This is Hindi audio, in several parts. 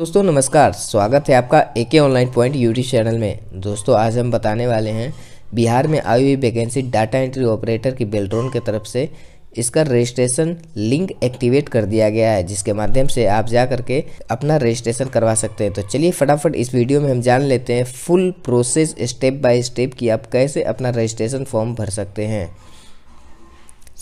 दोस्तों नमस्कार स्वागत है आपका ए के ऑनलाइन पॉइंट यूट्यूब चैनल में दोस्तों आज हम बताने वाले हैं बिहार में आई हुई वैकेंसी डाटा एंट्री ऑपरेटर की बेल्ट्रोन की तरफ से इसका रजिस्ट्रेशन लिंक एक्टिवेट कर दिया गया है जिसके माध्यम से आप जा करके अपना रजिस्ट्रेशन करवा सकते हैं तो चलिए फटाफट इस वीडियो में हम जान लेते हैं full process step by step कि आप कैसे अपना रजिस्ट्रेशन फॉर्म भर सकते हैं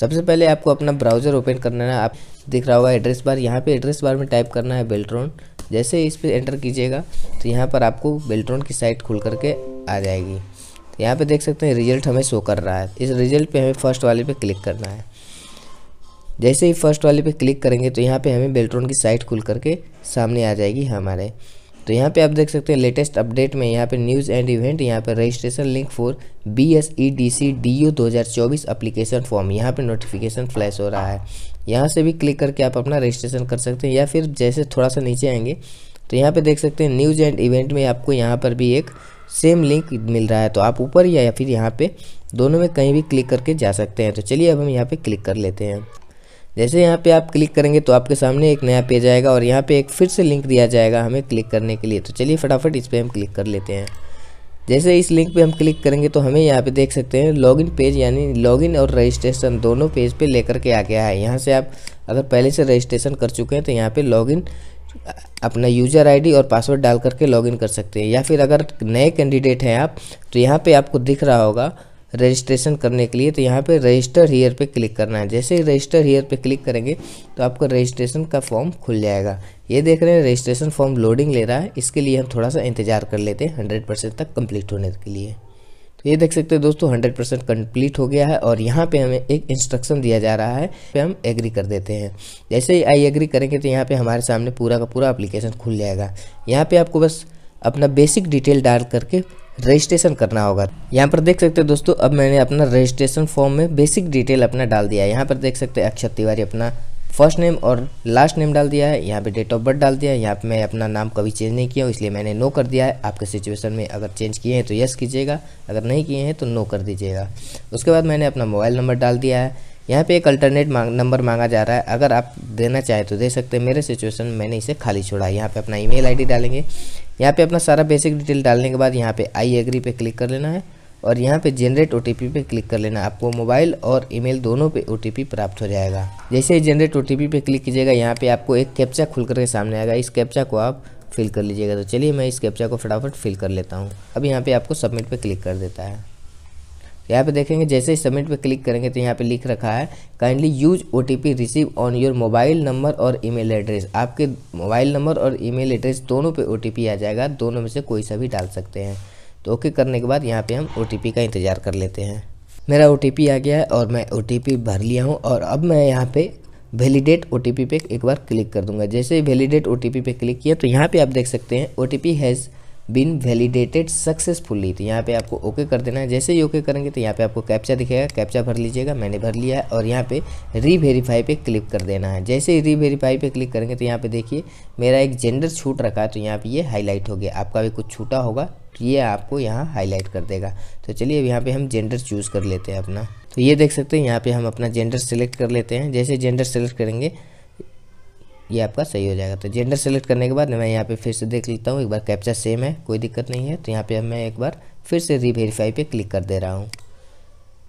सबसे पहले आपको अपना ब्राउज़र ओपन करना है आप दिख रहा होगा एड्रेस बार यहाँ पे एड्रेस बार में टाइप करना है बेल्ट्रॉन जैसे इस पर एंटर कीजिएगा तो यहाँ पर आपको बेल्ट्रॉन की साइट खुल करके आ जाएगी तो यहाँ पर देख सकते हैं रिजल्ट हमें शो कर रहा है इस रिजल्ट पे हमें फर्स्ट वाले पर क्लिक करना है जैसे ही फर्स्ट वाले पे क्लिक करेंगे तो यहाँ पर हमें बेल्ट्रॉन की साइट खुल करके सामने आ जाएगी हमारे तो यहाँ पे आप देख सकते हैं लेटेस्ट अपडेट में यहाँ पे न्यूज़ एंड इवेंट यहाँ पे registration link for B S E D C D U दो हज़ार चौबीस अप्लीकेशन फॉर्म यहाँ पे नोटिफिकेशन फ्लैश हो रहा है यहाँ से भी क्लिक करके आप अपना रजिस्ट्रेशन कर सकते हैं या फिर जैसे थोड़ा सा नीचे आएंगे तो यहाँ पे देख सकते हैं न्यूज़ एंड इवेंट में आपको यहाँ पर भी एक सेम लिंक मिल रहा है तो आप ऊपर या फिर यहाँ पे दोनों में कहीं भी क्लिक करके जा सकते हैं तो चलिए अब हम यहाँ पे क्लिक कर लेते हैं जैसे यहाँ पे आप क्लिक करेंगे तो आपके सामने एक नया पेज आएगा और यहाँ पे एक फिर से लिंक दिया जाएगा हमें क्लिक करने के लिए तो चलिए फटाफट इस पर हम क्लिक कर लेते हैं जैसे इस लिंक पे हम क्लिक करेंगे तो हमें यहाँ पे देख सकते हैं लॉगिन पेज यानी लॉगिन और रजिस्ट्रेशन दोनों पेज पे लेकर के आ गया है यहाँ से आप अगर पहले से रजिस्ट्रेशन कर चुके हैं तो यहाँ पे लॉगिन अपना यूज़र आईडी और पासवर्ड डाल करके लॉगिन कर सकते हैं या फिर अगर नए कैंडिडेट हैं आप तो यहाँ पर आपको दिख रहा होगा रजिस्ट्रेशन करने के लिए तो यहाँ पे रजिस्टर हीयर पे क्लिक करना है जैसे ही रजिस्टर हीयर पे क्लिक करेंगे तो आपका रजिस्ट्रेशन का फॉर्म खुल जाएगा ये देख रहे हैं रजिस्ट्रेशन फॉर्म लोडिंग ले रहा है इसके लिए हम थोड़ा सा इंतजार कर लेते हैं हंड्रेड परसेंट तक कम्प्लीट होने के लिए तो ये देख सकते हैं दोस्तों हंड्रेड परसेंट कम्प्लीट हो गया है और यहाँ पर हमें एक इंस्ट्रक्शन दिया जा रहा है पे हम एग्री कर देते हैं जैसे ही आई एग्री करेंगे तो यहाँ पर हमारे सामने पूरा का पूरा अप्लीकेशन खुल जाएगा यहाँ पर आपको बस अपना बेसिक डिटेल डाल करके रजिस्ट्रेशन करना होगा यहाँ पर देख सकते हैं दोस्तों अब मैंने अपना रजिस्ट्रेशन फॉर्म में बेसिक डिटेल अपना डाल दिया है यहाँ पर देख सकते हैं अक्षर तिवारी अपना फर्स्ट नेम और लास्ट नेम डाल दिया है यहाँ पे डेट ऑफ बर्थ डाल दिया है यहाँ पे मैं अपना नाम कभी चेंज नहीं किया हूँ इसलिए मैंने नो कर दिया है आपके सिचुएशन में अगर चेंज किए हैं तो यस कीजिएगा अगर नहीं किए हैं तो नो कर दीजिएगा उसके बाद मैंने अपना मोबाइल नंबर डाल दिया है यहाँ पे एक अल्टरनेट मांग नंबर मांगा जा रहा है अगर आप देना चाहें तो दे सकते हैं मेरे सिचुएशन मैंने इसे खाली छोड़ा है यहाँ पे अपना ईमेल आईडी डालेंगे यहाँ पे अपना सारा बेसिक डिटेल डालने के बाद यहाँ पे आई एग्री पे क्लिक कर लेना है और यहाँ पे जनरेट ओ पे क्लिक कर लेना आपको मोबाइल और ईमेल दोनों पे ओ प्राप्त हो जाएगा जैसे ही जनरेट ओ पे क्लिक कीजिएगा यहाँ पे आपको एक कैप्चा खुल करके सामने आएगा इस कैप्चा को आप फिल कर लीजिएगा तो चलिए मैं इस कैप्चा को फटाफट फिल कर लेता हूँ अब यहाँ पे आपको सबमिट पे क्लिक कर देता है तो यहाँ पे देखेंगे जैसे ही सबमिट पे क्लिक करेंगे तो यहाँ पे लिख रखा है kindly use O receive on your mobile number और ईमेल एड्रेस आपके मोबाइल नंबर और ईमेल एड्रेस दोनों पे ओ आ जाएगा दोनों में से कोई सा भी डाल सकते हैं तो ओके करने के बाद यहाँ पे हम ओ का इंतज़ार कर लेते हैं मेरा ओ आ गया है और मैं ओ भर लिया हूँ और अब मैं यहाँ पर वैलिडेट ओ पे एक बार क्लिक कर दूंगा जैसे ही वैलिडेट ओ पे क्लिक किया तो यहाँ पे आप देख सकते हैं O has been validated successfully तो यहाँ पे आपको ओके कर देना है जैसे ही ओके करेंगे तो यहाँ पे आपको कैप्चा दिखेगा कैप्चा भर लीजिएगा मैंने भर लिया है और यहाँ पे री वेरीफाई पे क्लिक कर देना है जैसे ही री वेरीफाई पे क्लिक करेंगे तो यहाँ पे देखिए मेरा एक जेंडर छूट रखा है तो यहाँ पे ये हाईलाइट हो गया आपका भी कुछ छूटा होगा तो ये आपको यहाँ हाईलाइट कर देगा तो चलिए अब यहाँ पे हम जेंडर चूज़ कर लेते हैं अपना तो ये देख सकते हैं यहाँ पे हम अपना जेंडर सेलेक्ट कर लेते हैं जैसे जेंडर सेलेक्ट करेंगे ये आपका सही हो जाएगा तो जेंडर सेलेक्ट करने के बाद मैं यहाँ पे फिर से देख लेता हूँ एक बार कैप्चा सेम है कोई दिक्कत नहीं है तो यहाँ पे मैं एक बार फिर से रीवेरीफाई पे क्लिक कर दे रहा हूँ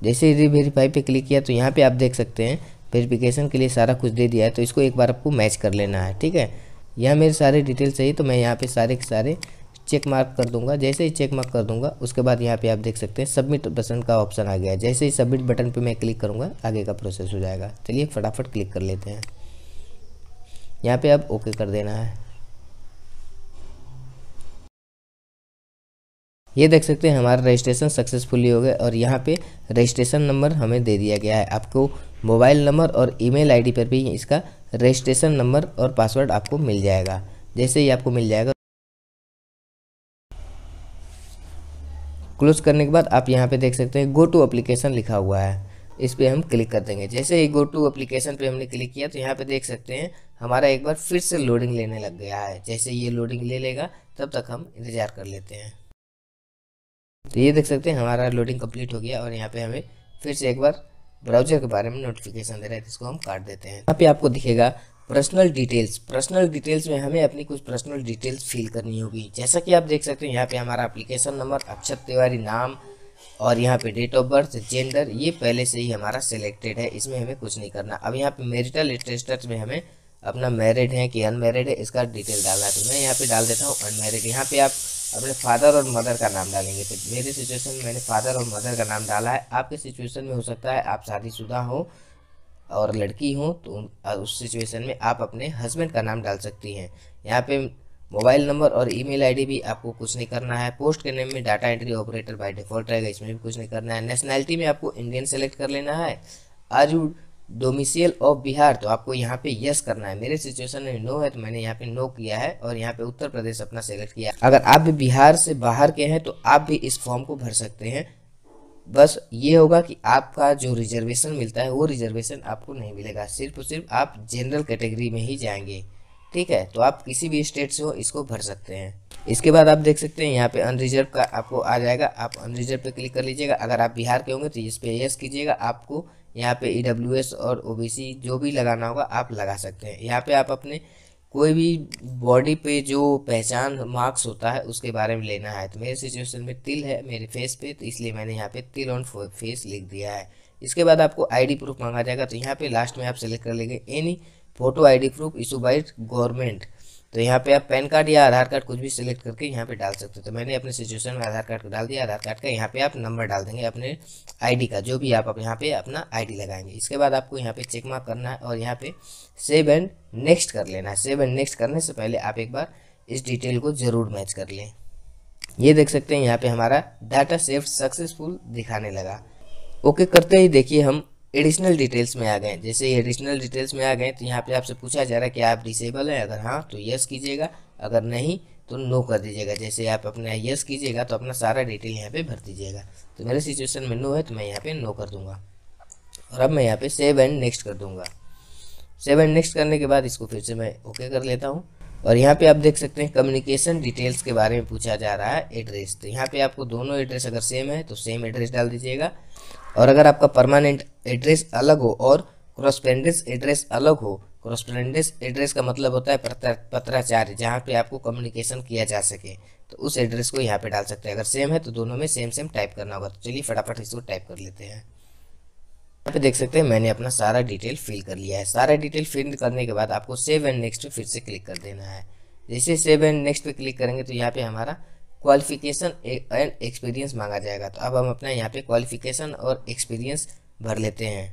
जैसे ही रीवेरीफाई पे क्लिक किया तो यहाँ पे आप देख सकते हैं वेरीफिकेशन के लिए सारा कुछ दे दिया है तो इसको एक बार आपको मैच कर लेना है ठीक है यहाँ मेरे सारे डिटेल्स चाहिए तो मैं यहाँ पर सारे के सारे चेक मार्क कर दूंगा जैसे ही चेक मार्क कर दूंगा उसके बाद यहाँ पे आप देख सकते हैं सबमिट बटन का ऑप्शन आ गया है जैसे ही सबमिट बटन पे मैं क्लिक करूँगा आगे का प्रोसेस हो जाएगा चलिए फटाफट क्लिक कर लेते हैं यहाँ पे अब ओके कर देना है ये देख सकते हैं हमारा रजिस्ट्रेशन सक्सेसफुली हो गया और यहाँ पे रजिस्ट्रेशन नंबर हमें दे दिया गया है आपको मोबाइल नंबर और ईमेल आईडी पर भी इसका रजिस्ट्रेशन नंबर और पासवर्ड आपको मिल जाएगा जैसे ही आपको मिल जाएगा क्लोज करने के बाद आप यहाँ पे देख सकते हैं गो टू अप्लीकेशन लिखा हुआ है इस पर हम क्लिक कर देंगे जैसे ही गो टू अप्लीकेशन पे हमने क्लिक किया तो यहाँ पे देख सकते हैं हमारा एक बार फिर से लोडिंग लेने लग गया है जैसे ये लोडिंग ले लेगा तब तक हम इंतज़ार कर लेते हैं तो ये देख सकते हैं हमारा लोडिंग कंप्लीट हो गया और यहाँ पे हमें फिर से एक बार ब्राउजर के बारे में नोटिफिकेशन दे रहा है इसको हम काट देते हैं यहाँ पे आपको दिखेगा पर्सनल डिटेल्स पर्सनल डिटेल्स में हमें अपनी कुछ पर्सनल डिटेल्स फिल करनी होगी जैसा कि आप देख सकते हैं यहाँ पे हमारा एप्लीकेशन नंबर अक्षत तिवारी नाम और यहाँ पे डेट ऑफ बर्थ जेंडर ये पहले से ही हमारा सिलेक्टेड है इसमें हमें कुछ नहीं करना अब यहाँ पे मेरिटल स्टेटस में हमें अपना मैरिड है कि अनमेरिड है इसका डिटेल डालना है तो मैं यहाँ पे डाल देता हूँ अनमेरिड यहाँ पे आप अपने फादर और मदर का नाम डालेंगे तो मेरे सिचुएशन में मैंने फादर और मदर का नाम डाला है आपके सिचुएशन में हो सकता है आप शादीशुदा हो और लड़की हो तो उस सिचुएशन में आप अपने हस्बैंड का नाम डाल सकती हैं यहाँ पे मोबाइल नंबर और ईमेल आईडी भी आपको कुछ नहीं करना है पोस्ट के नेम में data entry operator by default रहेगा इसमें भी कुछ नहीं करना है नेशनैलिटी में आपको इंडियन सेलेक्ट कर लेना है are you domicile of Bihar तो आपको यहाँ पे यस करना है मेरे सिचुएशन में नो है तो मैंने यहाँ पे नो किया है और यहाँ पे उत्तर प्रदेश अपना सेलेक्ट किया अगर आप भी बिहार से बाहर के हैं तो आप भी इस फॉर्म को भर सकते हैं बस ये होगा कि आपका जो रिजर्वेशन मिलता है वो रिजर्वेशन आपको नहीं मिलेगा सिर्फ सिर्फ आप जनरल कैटेगरी में ही जाएंगे ठीक है तो आप किसी भी स्टेट से हो इसको भर सकते हैं इसके बाद आप देख सकते हैं यहाँ पे अनरिजर्व का आपको आ जाएगा आप अनरिजर्व पे क्लिक कर लीजिएगा अगर आप बिहार के होंगे तो इस पे यस कीजिएगा आपको यहाँ पे ई e और ओ जो भी लगाना होगा आप लगा सकते हैं यहाँ पे आप अपने कोई भी बॉडी पे जो पहचान मार्क्स होता है उसके बारे में लेना है तो मेरे सिचुएशन में तिल है मेरे फेस पे तो इसलिए मैंने यहाँ पे तिल ऑन फेस लिख दिया है इसके बाद आपको आईडी प्रूफ मांगा जाएगा तो यहाँ पे लास्ट में आप सेलेक्ट कर लेंगे any photo ID proof issue by government तो यहाँ पे आप पैन कार्ड या आधार कार्ड कुछ भी सिलेक्ट करके यहाँ पे डाल सकते हो तो मैंने अपने सिचुएशन में आधार कार्ड को डाल दिया आधार कार्ड का यहाँ पे आप नंबर डाल देंगे अपने आईडी का जो भी आप, अब यहाँ पे अपना आईडी लगाएंगे इसके बाद आपको यहाँ पे चेक मार्क करना है और यहाँ पे सेव एंड नेक्स्ट कर लेना है सेव एंड नेक्स्ट करने से पहले आप एक बार इस डिटेल को ज़रूर मैच कर लें ये देख सकते हैं यहाँ पे हमारा डाटा सेव सक्सेसफुल दिखाने लगा ओके करते ही देखिए हम एडिशनल डिटेल्स में आ गए जैसे एडिशनल डिटेल्स में आ गए तो यहाँ पे आपसे पूछा जा रहा है कि आप डिसेबल हैं अगर हाँ तो यस कीजिएगा अगर नहीं तो नो कर दीजिएगा जैसे आप अपना यस कीजिएगा तो अपना सारा डिटेल यहाँ पे भर दीजिएगा तो मेरे सिचुएशन में नो है तो मैं यहाँ पे नो कर दूंगा और अब मैं यहाँ पे सेव एंड नेक्स्ट कर दूंगा सेव एंड नेक्स्ट करने के बाद इसको फिर से मैं ओके कर लेता हूँ और यहाँ पे आप देख सकते हैं कम्युनिकेशन डिटेल्स के बारे में पूछा जा रहा है एड्रेस तो यहाँ पे आपको दोनों एड्रेस अगर सेम है तो सेम एड्रेस डाल दीजिएगा और अगर आपका परमानेंट एड्रेस अलग हो और क्रॉस्पेंडेंस एड्रेस अलग हो क्रॉस्पेंडेंस एड्रेस का मतलब होता है पत्राचार्य जहाँ पे आपको कम्युनिकेशन किया जा सके तो उस एड्रेस को यहाँ पे डाल सकते हैं अगर सेम है तो दोनों में सेम सेम टाइप करना होगा तो चलिए फटाफट इसको टाइप कर लेते हैं यहाँ पे देख सकते हैं मैंने अपना सारा डिटेल फिल कर लिया है सारा डिटेल फिल करने के बाद आपको सेव एंड नेक्स्ट पे फिर से क्लिक कर देना है जैसे सेव एंड नेक्स्ट पे क्लिक करेंगे तो यहाँ पे हमारा क्वालिफिकेशन एंड एक्सपीरियंस मांगा जाएगा तो अब हम अपना यहाँ पे क्वालिफिकेशन और एक्सपीरियंस भर लेते हैं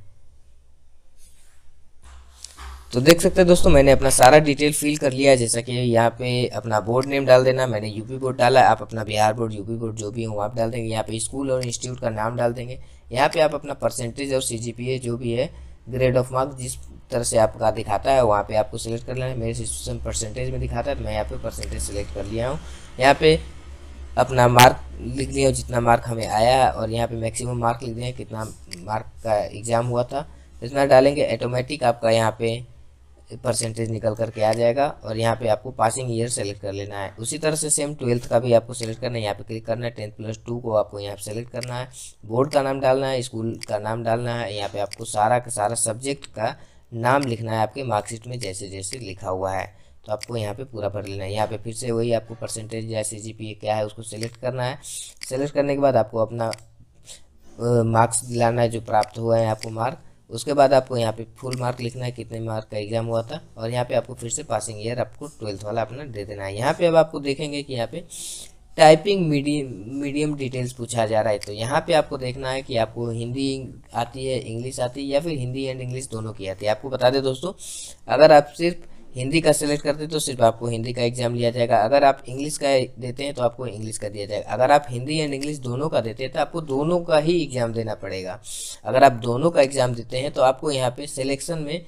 तो देख सकते हैं दोस्तों मैंने अपना सारा डिटेल फिल कर लिया है जैसा कि यहाँ पे अपना बोर्ड नेम डाल देना मैंने यूपी बोर्ड डाला आप अपना बिहार बोर्ड यूपी बोर्ड जो भी हो आप डाल देंगे यहाँ पे स्कूल और इंस्टीट्यूट का नाम डाल देंगे यहाँ पे आप अपना परसेंटेज और सी जो भी है ग्रेड ऑफ मार्क्स जिस तरह से आपका दिखाता है वहाँ पे आपको सिलेक्ट कर लेना है मेरे सिचुएशन परसेंटेज में दिखाता है तो मैं यहाँ पे परसेंटेज सेलेक्ट कर लिया हूँ यहाँ पे अपना मार्क लिख दिया जितना मार्क हमें आया और यहाँ पे मैक्सिमम मार्क लिख दिया कितना मार्क का एग्ज़ाम हुआ था तो इतना डालेंगे ऑटोमेटिक आपका यहाँ पे परसेंटेज निकल करके आ जाएगा और यहाँ पे आपको पासिंग ईयर सेलेक्ट कर लेना है उसी तरह से सेम ट्वेल्थ का भी आपको सेलेक्ट करना है यहाँ पे क्लिक करना है टेंथ प्लस टू को आपको यहाँ पे सेलेक्ट करना है बोर्ड का नाम डालना है स्कूल का नाम डालना है यहाँ पे आपको सारा का सारा सब्जेक्ट का नाम लिखना है आपके मार्कशीट में जैसे जैसे लिखा हुआ है तो आपको यहाँ पे पूरा भर लेना है यहाँ पे फिर से वही आपको परसेंटेज जैसे जी पी क्या है उसको सेलेक्ट करना है सेलेक्ट करने के बाद आपको अपना मार्क्स दिलाना है जो प्राप्त हुआ है आपको मार्क उसके बाद आपको यहाँ पे फुल मार्क लिखना है कितने मार्क का एग्जाम हुआ था और यहाँ पे आपको फिर से पासिंग ईयर आपको ट्वेल्थ वाला अपना दे देना है यहाँ पे अब आपको देखेंगे कि यहाँ पे टाइपिंग मीडियम मीडियम डिटेल्स पूछा जा रहा है तो यहाँ पे आपको देखना है कि आपको हिंदी आती है इंग्लिश आती है या फिर हिंदी एंड इंग्लिश दोनों की आती है आपको बता दें दोस्तों अगर आप सिर्फ हिंदी का सिलेक्ट करते हैं तो सिर्फ आपको हिंदी का एग्ज़ाम लिया जाएगा अगर आप इंग्लिश का देते हैं तो आपको इंग्लिश का दिया जाएगा अगर आप हिंदी एंड इंग्लिश दोनों का देते हैं तो आपको दोनों का ही एग्ज़ाम देना पड़ेगा अगर आप दोनों का एग्ज़ाम देते हैं तो आपको यहाँ पे सिलेक्शन में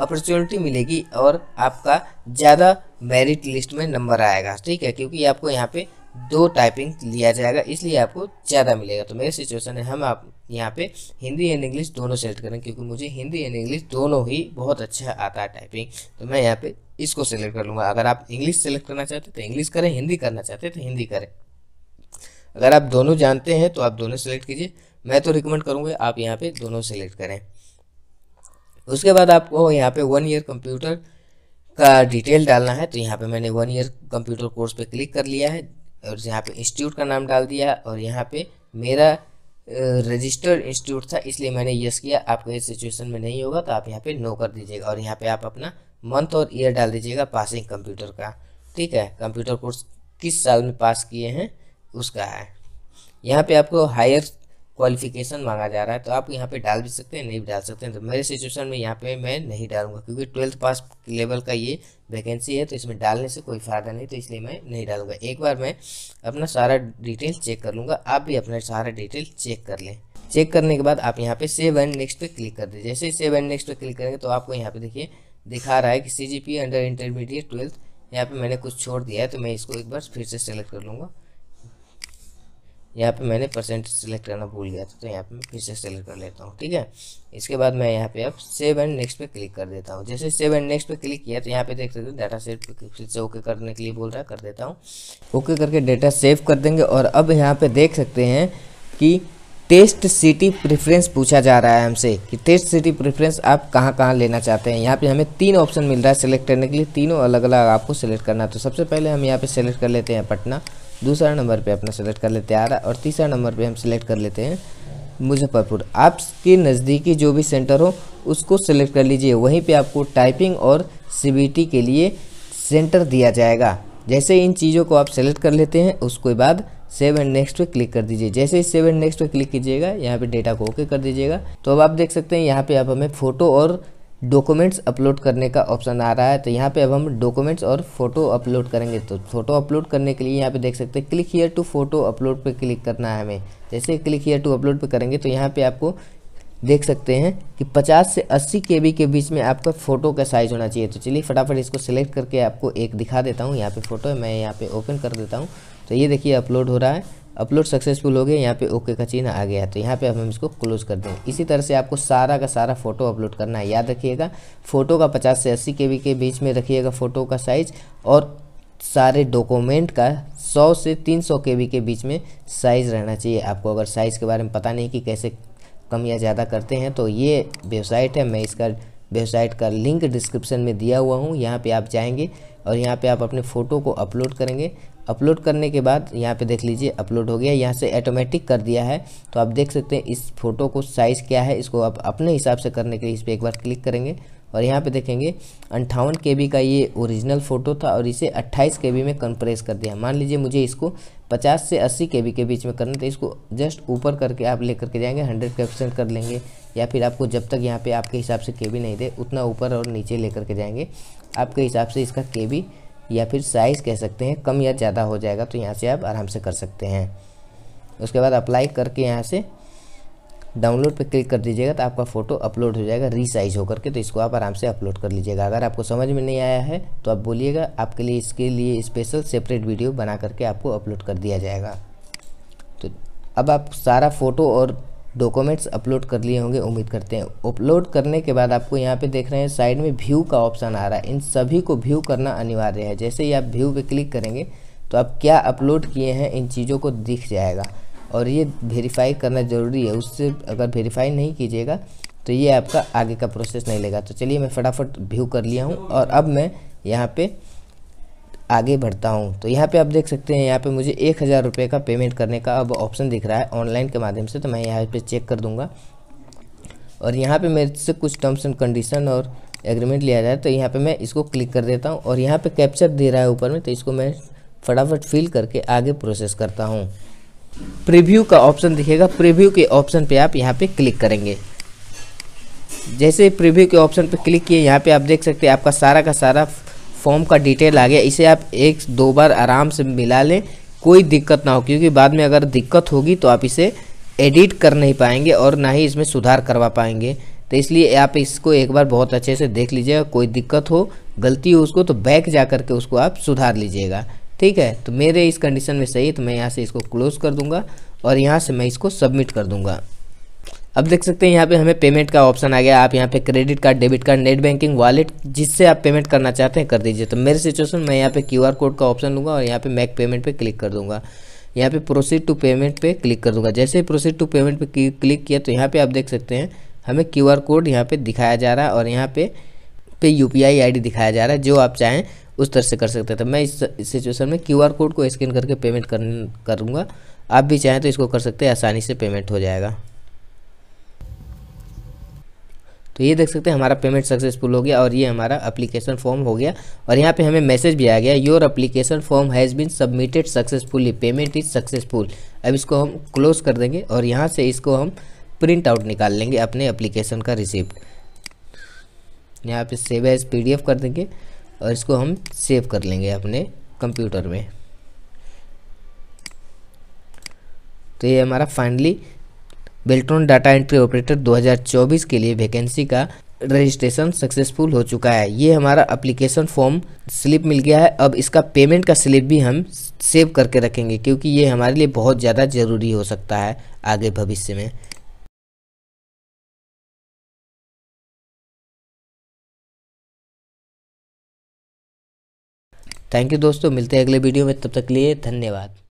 अपॉर्चुनिटी मिलेगी और आपका ज़्यादा मेरिट लिस्ट में नंबर आएगा ठीक है क्योंकि आपको यहाँ पर दो टाइपिंग लिया जाएगा इसलिए आपको ज़्यादा मिलेगा तो मेरे सिचुएसन है हम आप यहाँ पे हिंदी एंड इंग्लिश दोनों सेलेक्ट करें क्योंकि मुझे हिंदी एंड इंग्लिश दोनों ही बहुत अच्छा आता है टाइपिंग तो मैं यहाँ पे इसको सेलेक्ट कर लूँगा अगर आप इंग्लिश सेलेक्ट करना चाहते तो इंग्लिश करें हिंदी करना चाहते तो हिंदी करें अगर आप दोनों जानते हैं तो आप दोनों सेलेक्ट कीजिए मैं तो रिकमेंड करूँगा आप यहाँ पर दोनों सेलेक्ट करें उसके बाद आपको यहाँ पर वन ईयर कंप्यूटर का डिटेल डालना है तो यहाँ पर मैंने वन ईयर कंप्यूटर कोर्स पर क्लिक कर लिया है और यहाँ पर इंस्टीट्यूट का नाम डाल दिया और यहाँ पर मेरा रजिस्टर्ड इंस्टीट्यूट था इसलिए मैंने यस किया आपके इस सिचुएशन में नहीं होगा तो आप यहाँ पे नो कर दीजिएगा और यहाँ पे आप अपना मंथ और ईयर डाल दीजिएगा पासिंग कंप्यूटर का ठीक है कंप्यूटर कोर्स किस साल में पास किए हैं उसका है यहाँ पे आपको हायर क्वालिफिकेशन मांगा जा रहा है तो आप यहाँ पे डाल भी सकते हैं नहीं भी डाल सकते हैं तो मेरे सिचुएशन में यहाँ पे मैं नहीं डालूंगा क्योंकि ट्वेल्थ पास लेवल का ये वैकेंसी है तो इसमें डालने से कोई फ़ायदा नहीं तो इसलिए मैं नहीं डालूंगा एक बार मैं अपना सारा डिटेल चेक कर लूँगा आप भी अपना सारा डिटेल चेक कर लें चेक करने के बाद आप यहाँ पे सेव एंड नेक्स्ट पे क्लिक कर दें जैसे ही सेव एंड नेक्स्ट पे क्लिक करेंगे तो आपको यहाँ पे देखिए दिखा रहा है कि सी अंडर इंटरमीडिएट ट्वेल्थ यहाँ पे मैंने कुछ छोड़ दिया है तो मैं इसको एक बार फिर से सेलेक्ट कर लूँगा यहाँ पे मैंने परसेंट सेलेक्ट करना भूल गया था तो यहाँ पे मैं फिर से सेलेक्ट कर लेता हूँ ठीक है इसके बाद मैं यहाँ पे अब सेव एंड नेक्स्ट पे क्लिक कर देता हूँ जैसे सेव एंड नेक्स्ट पे क्लिक किया तो यहाँ पे देख सकते हो डाटा सेव फिर से ओके करने के लिए बोल रहा है कर देता हूँ ओके करके डाटा सेव कर देंगे और अब यहाँ पर देख सकते हैं कि टेस्ट सिटी प्रेफरेंस पूछा जा रहा है हमसे कि टेस्ट सिटी प्रेफरेंस आप कहाँ कहाँ लेना चाहते हैं यहाँ पे हमें तीन ऑप्शन मिल रहा है सेलेक्ट करने के लिए तीनों अलग अलग आपको सेलेक्ट करना तो सबसे पहले हम यहाँ पे सेलेक्ट कर लेते हैं पटना दूसरा नंबर पे अपना सेलेक्ट कर लेते हैं आरा और तीसरा नंबर पे हम सेलेक्ट कर लेते हैं मुजफ्फरपुर आपके नज़दीकी जो भी सेंटर हो उसको सेलेक्ट कर लीजिए वहीं पे आपको टाइपिंग और सी के लिए सेंटर दिया जाएगा जैसे इन चीज़ों को आप सेलेक्ट कर लेते हैं उसके बाद सेव एंड नेक्स्ट पे क्लिक कर दीजिए जैसे ही सेव एंड नेक्स्ट पे क्लिक कीजिएगा यहाँ पे डेटा को ओके कर दीजिएगा तो अब आप देख सकते हैं यहाँ पे आप हमें फ़ोटो और डॉक्यूमेंट्स अपलोड करने का ऑप्शन आ रहा है तो यहाँ पे अब हम डॉक्यूमेंट्स और फोटो अपलोड करेंगे तो फोटो अपलोड करने के लिए यहाँ पे देख सकते हैं click here to photo upload पे क्लिक करना है हमें जैसे क्लिक हियर टू अपलोड पे करेंगे तो यहाँ पे आपको देख सकते हैं कि 50 से 80 के के बीच में आपका फ़ोटो का साइज़ होना चाहिए तो चलिए फटाफट इसको सिलेक्ट करके आपको एक दिखा देता हूँ यहाँ पे फ़ोटो है मैं यहाँ पे ओपन कर देता हूँ तो ये देखिए अपलोड हो रहा है अपलोड सक्सेसफुल हो गया यहाँ पे ओके का चिन्ह आ गया तो यहाँ पे अब हम इसको क्लोज कर दें इसी तरह से आपको सारा का सारा फोटो अपलोड करना है याद रखिएगा फ़ोटो का 50 से 80 के के बीच में रखिएगा फ़ोटो का साइज और सारे डॉक्यूमेंट का 100 से 300 के के बीच में साइज़ रहना चाहिए आपको अगर साइज़ के बारे में पता नहीं कि कैसे कम या ज़्यादा करते हैं तो ये वेबसाइट है मैं इसका वेबसाइट का लिंक डिस्क्रिप्शन में दिया हुआ हूँ यहाँ पर आप जाएँगे और यहाँ पे आप अपने फ़ोटो को अपलोड करेंगे अपलोड करने के बाद यहाँ पे देख लीजिए अपलोड हो गया यहाँ से ऑटोमेटिक कर दिया है तो आप देख सकते हैं इस फोटो को साइज़ क्या है इसको आप अपने हिसाब से करने के लिए इस पर एक बार क्लिक करेंगे और यहाँ पे देखेंगे अंठावन के का ये ओरिजिनल फ़ोटो था और इसे 28 के में कंप्रेस कर दिया मान लीजिए मुझे इसको 50 से 80 के के बीच में करना था तो इसको जस्ट ऊपर करके आप लेकर के जाएंगे 100 परसेंट कर लेंगे या फिर आपको जब तक यहाँ पे आपके हिसाब से के नहीं दे उतना ऊपर और नीचे लेकर के जाएंगे आपके हिसाब से इसका के या फिर साइज़ कह सकते हैं कम या ज़्यादा हो जाएगा तो यहाँ से आप आराम से कर सकते हैं उसके बाद अप्लाई करके यहाँ से डाउनलोड पर क्लिक कर दीजिएगा तो आपका फ़ोटो अपलोड हो जाएगा रीसाइज होकर के तो इसको आप आराम से अपलोड कर लीजिएगा अगर आपको समझ में नहीं आया है तो आप बोलिएगा आपके लिए इसके लिए स्पेशल सेपरेट वीडियो बना करके आपको अपलोड कर दिया जाएगा तो अब आप सारा फ़ोटो और डॉक्यूमेंट्स अपलोड कर लिए होंगे उम्मीद करते हैं अपलोड करने के बाद आपको यहाँ पे देख रहे हैं साइड में व्यू का ऑप्शन आ रहा है इन सभी को व्यू करना अनिवार्य है जैसे ही आप व्यू पे क्लिक करेंगे तो आप क्या अपलोड किए हैं इन चीज़ों को दिख जाएगा और ये वेरीफाई करना ज़रूरी है उससे अगर वेरीफाई नहीं कीजिएगा तो ये आपका आगे का प्रोसेस नहीं लेगा तो चलिए मैं फटाफट व्यू कर लिया हूँ और अब मैं यहाँ पर आगे बढ़ता हूँ तो यहाँ पे आप देख सकते हैं यहाँ पे मुझे एक हज़ार रुपये का पेमेंट करने का अब ऑप्शन दिख रहा है ऑनलाइन के माध्यम से तो मैं यहाँ पे चेक कर दूँगा और यहाँ पे मेरे से कुछ टर्म्स एंड कंडीशन और एग्रीमेंट लिया जाए तो यहाँ पे मैं इसको क्लिक कर देता हूँ और यहाँ पे कैप्चर दे रहा है ऊपर में तो इसको मैं फटाफट फिल करके आगे प्रोसेस करता हूँ प्रिव्यू का ऑप्शन दिखेगा प्रीव्यू के ऑप्शन पर आप यहाँ पर क्लिक करेंगे जैसे प्रिव्यू के ऑप्शन पर क्लिक किए यहाँ पर आप देख सकते हैं आपका सारा का सारा फॉर्म का डिटेल आ गया इसे आप एक दो बार आराम से मिला लें कोई दिक्कत ना हो क्योंकि बाद में अगर दिक्कत होगी तो आप इसे एडिट कर नहीं पाएंगे और ना ही इसमें सुधार करवा पाएंगे तो इसलिए आप इसको एक बार बहुत अच्छे से देख लीजिएगा कोई दिक्कत हो गलती हो उसको तो बैक जा करके उसको आप सुधार लीजिएगा ठीक है तो मेरे इस कंडीशन में सही है तो मैं यहाँ से इसको क्लोज़ कर दूंगा और यहाँ से मैं इसको सबमिट कर दूंगा अब देख सकते हैं यहाँ पे हमें पेमेंट का ऑप्शन आ गया आप यहाँ पे credit card debit card net banking wallet जिससे आप पेमेंट करना चाहते हैं कर दीजिए तो मेरे सिचुएशन मैं यहाँ पे क्यूआर कोड का ऑप्शन लूँगा और यहाँ पे मैक पेमेंट पे क्लिक कर दूँगा यहाँ पे प्रोसीड टू पेमेंट पे क्लिक कर दूँगा जैसे ही प्रोसीड टू पेमेंट पर क्लिक किया तो यहाँ पर आप देख सकते हैं हमें क्यू कोड यहाँ पर दिखाया जा रहा है और यहाँ पे पे यू पी दिखाया जा रहा है जो आप चाहें उस तरह से कर सकते हैं तो मैं इस सिचुएशन में क्यू कोड को स्कैन करके पेमेंट कर करूँगा आप भी चाहें तो इसको कर सकते हैं आसानी से पेमेंट हो जाएगा तो ये देख सकते हैं हमारा पेमेंट सक्सेसफुल हो गया और ये हमारा अप्लीकेशन फॉर्म हो गया और यहाँ पे हमें मैसेज भी आ गया your application form has been submitted successfully payment is successful अब इसको हम क्लोज कर देंगे और यहाँ से इसको हम प्रिंट आउट निकाल लेंगे अपने अप्लीकेशन का रिसिप्ट यहाँ पे सेव एज पी कर देंगे और इसको हम सेव कर लेंगे अपने कंप्यूटर में तो ये हमारा finally Beltron data entry operator 2024 के लिए वैकेंसी का रजिस्ट्रेशन सक्सेसफुल हो चुका है ये हमारा अप्लीकेशन फॉर्म स्लिप मिल गया है अब इसका पेमेंट का स्लिप भी हम सेव करके रखेंगे क्योंकि ये हमारे लिए बहुत ज़्यादा ज़रूरी हो सकता है आगे भविष्य में थैंक यू दोस्तों मिलते हैं अगले वीडियो में तब तक लिए धन्यवाद